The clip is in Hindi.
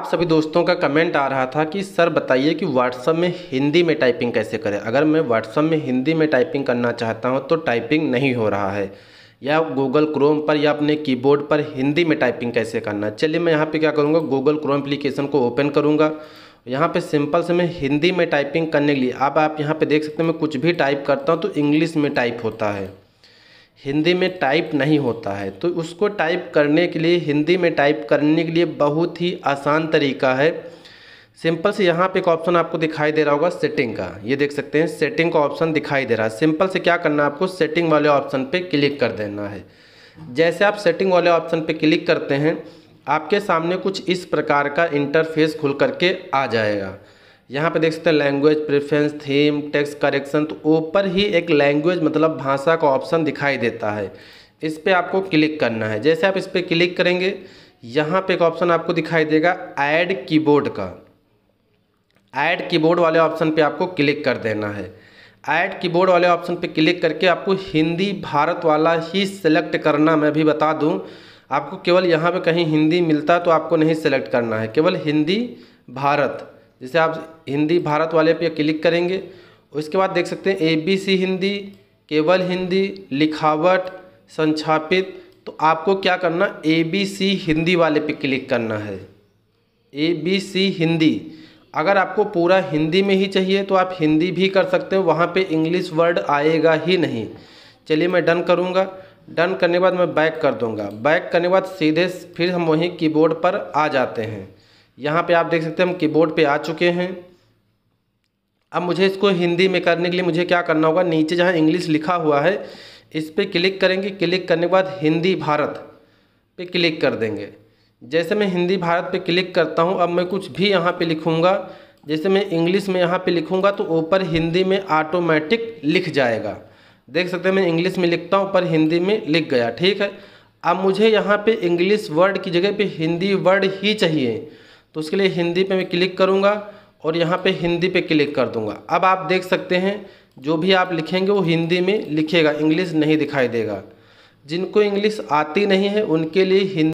आप सभी दोस्तों का कमेंट आ रहा था कि सर बताइए कि व्हाट्सअप में हिंदी में टाइपिंग कैसे करें अगर मैं व्हाट्सअप में हिंदी में टाइपिंग करना चाहता हूं तो टाइपिंग नहीं हो रहा है या गूगल क्रोम पर या अपने कीबोर्ड पर हिंदी में टाइपिंग कैसे करना चलिए मैं यहाँ पे क्या करूँगा गूगल क्रोम एप्लीकेशन को ओपन करूँगा यहाँ पे सिंपल से मैं हिंदी में टाइपिंग करने के लिए अब आप यहाँ पे देख सकते हैं मैं कुछ भी टाइप करता हूँ तो इंग्लिश में टाइप होता है हिंदी में टाइप नहीं होता है तो उसको टाइप करने के लिए हिंदी में टाइप करने के लिए बहुत ही आसान तरीका है सिंपल से यहाँ पे एक ऑप्शन आपको दिखाई दे रहा होगा सेटिंग का ये देख सकते हैं सेटिंग का ऑप्शन दिखाई दे रहा है सिंपल से क्या करना है आपको सेटिंग वाले ऑप्शन पे क्लिक कर देना है जैसे आप सेटिंग वाले ऑप्शन पे क्लिक करते हैं आपके सामने कुछ इस प्रकार का इंटरफेस खुल करके आ जाएगा यहाँ पे देख सकते हैं language preference theme text correction तो ऊपर ही एक लैंग्वेज मतलब भाषा का ऑप्शन दिखाई देता है इस पर आपको क्लिक करना है जैसे आप इस पर क्लिक करेंगे यहाँ पे एक ऑप्शन आपको दिखाई देगा ऐड कीबोर्ड का ऐड कीबोर्ड वाले ऑप्शन पे आपको क्लिक कर देना है ऐड कीबोर्ड वाले ऑप्शन पे क्लिक करके आपको हिंदी भारत वाला ही सिलेक्ट करना मैं भी बता दूं आपको केवल यहाँ पे कहीं हिंदी मिलता तो आपको नहीं सिलेक्ट करना है केवल हिंदी भारत जैसे आप हिंदी भारत वाले पे क्लिक करेंगे उसके बाद देख सकते हैं ए बी सी हिंदी केवल हिंदी लिखावट संक्षापित तो आपको क्या करना ए बी सी हिंदी वाले पे क्लिक करना है ए बी सी हिंदी अगर आपको पूरा हिंदी में ही चाहिए तो आप हिंदी भी कर सकते हो वहाँ पे इंग्लिश वर्ड आएगा ही नहीं चलिए मैं डन करूँगा डन करने के बाद मैं बैक कर दूँगा बैक करने के बाद सीधे फिर हम वहीं कीबोर्ड पर आ जाते हैं यहाँ पे आप देख सकते हैं हम कीबोर्ड पे आ चुके हैं अब मुझे इसको हिंदी में करने के लिए मुझे क्या करना होगा नीचे जहाँ इंग्लिश लिखा हुआ है इस पर क्लिक करेंगे क्लिक करने के बाद हिंदी भारत पे क्लिक कर देंगे जैसे मैं हिंदी भारत पे क्लिक करता हूँ अब मैं कुछ भी यहाँ पे लिखूँगा जैसे मैं इंग्लिश में यहाँ पे लिखूँगा तो ऊपर हिंदी में ऑटोमेटिक लिख जाएगा देख सकते हैं मैं इंग्लिश में लिखता हूँ पर हिंदी में लिख गया ठीक है अब मुझे यहाँ पे इंग्लिश वर्ड की जगह पे हिंदी वर्ड ही चाहिए तो उसके लिए हिंदी पे मैं क्लिक करूँगा और यहाँ पे हिंदी पे क्लिक कर दूँगा अब आप देख सकते हैं जो भी आप लिखेंगे वो हिंदी में लिखेगा इंग्लिश नहीं दिखाई देगा जिनको इंग्लिश आती नहीं है उनके लिए हिंदी